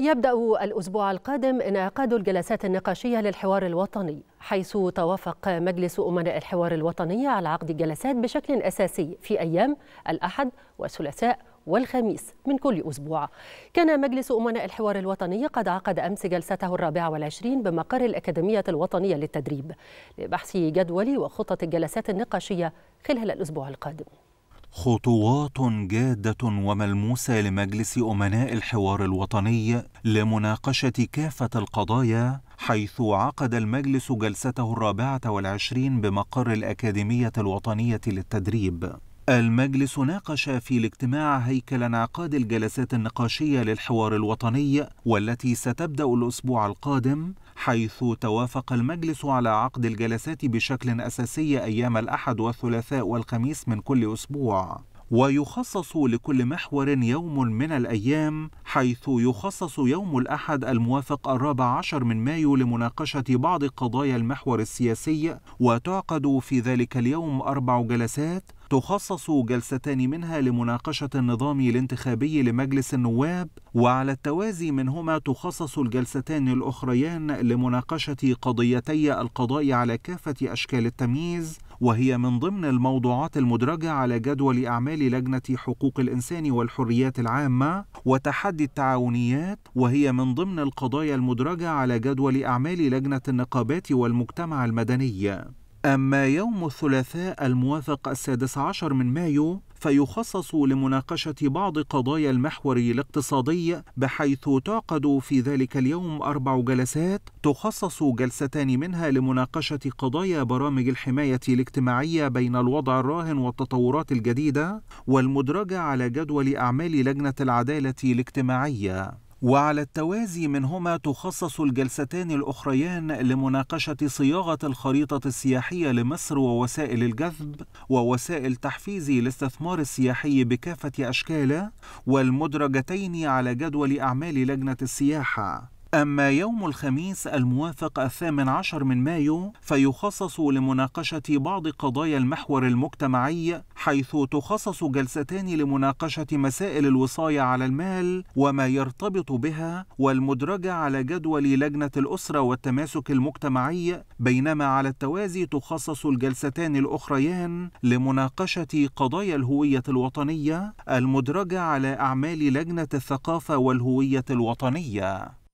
يبدأ الأسبوع القادم انعقاد الجلسات النقاشية للحوار الوطني حيث توافق مجلس أمناء الحوار الوطني على عقد الجلسات بشكل أساسي في أيام الأحد والثلاثاء والخميس من كل أسبوع كان مجلس أمناء الحوار الوطني قد عقد أمس جلسته الرابعة والعشرين بمقر الأكاديمية الوطنية للتدريب لبحث جدول وخطة الجلسات النقاشية خلال الأسبوع القادم خطوات جادة وملموسة لمجلس أمناء الحوار الوطني لمناقشة كافة القضايا حيث عقد المجلس جلسته الرابعة والعشرين بمقر الأكاديمية الوطنية للتدريب المجلس ناقش في الاجتماع هيكل انعقاد الجلسات النقاشية للحوار الوطني والتي ستبدأ الأسبوع القادم حيث توافق المجلس على عقد الجلسات بشكل أساسي أيام الأحد والثلاثاء والخميس من كل أسبوع ويخصص لكل محور يوم من الأيام حيث يخصص يوم الأحد الموافق الرابع عشر من مايو لمناقشة بعض قضايا المحور السياسي وتعقد في ذلك اليوم أربع جلسات تخصص جلستان منها لمناقشة النظام الانتخابي لمجلس النواب وعلى التوازي منهما تخصص الجلستان الأخريان لمناقشة قضيتي القضاء على كافة أشكال التمييز وهي من ضمن الموضوعات المدرجة على جدول أعمال لجنة حقوق الإنسان والحريات العامة وتحدي التعاونيات وهي من ضمن القضايا المدرجة على جدول أعمال لجنة النقابات والمجتمع المدني أما يوم الثلاثاء الموافق السادس عشر من مايو فيخصص لمناقشة بعض قضايا المحور الاقتصادي بحيث تعقد في ذلك اليوم أربع جلسات تخصص جلستان منها لمناقشة قضايا برامج الحماية الاجتماعية بين الوضع الراهن والتطورات الجديدة والمدرجة على جدول أعمال لجنة العدالة الاجتماعية وعلى التوازي منهما تخصص الجلستان الأخريان لمناقشة صياغة الخريطة السياحية لمصر ووسائل الجذب ووسائل تحفيز الاستثمار السياحي بكافة أشكاله والمدرجتين على جدول أعمال لجنة السياحة أما يوم الخميس الموافق الثامن عشر من مايو فيخصص لمناقشة بعض قضايا المحور المجتمعي حيث تخصص جلستان لمناقشة مسائل الوصاية على المال وما يرتبط بها والمدرجة على جدول لجنة الأسرة والتماسك المجتمعي بينما على التوازي تخصص الجلستان الأخريان لمناقشة قضايا الهوية الوطنية المدرجة على أعمال لجنة الثقافة والهوية الوطنية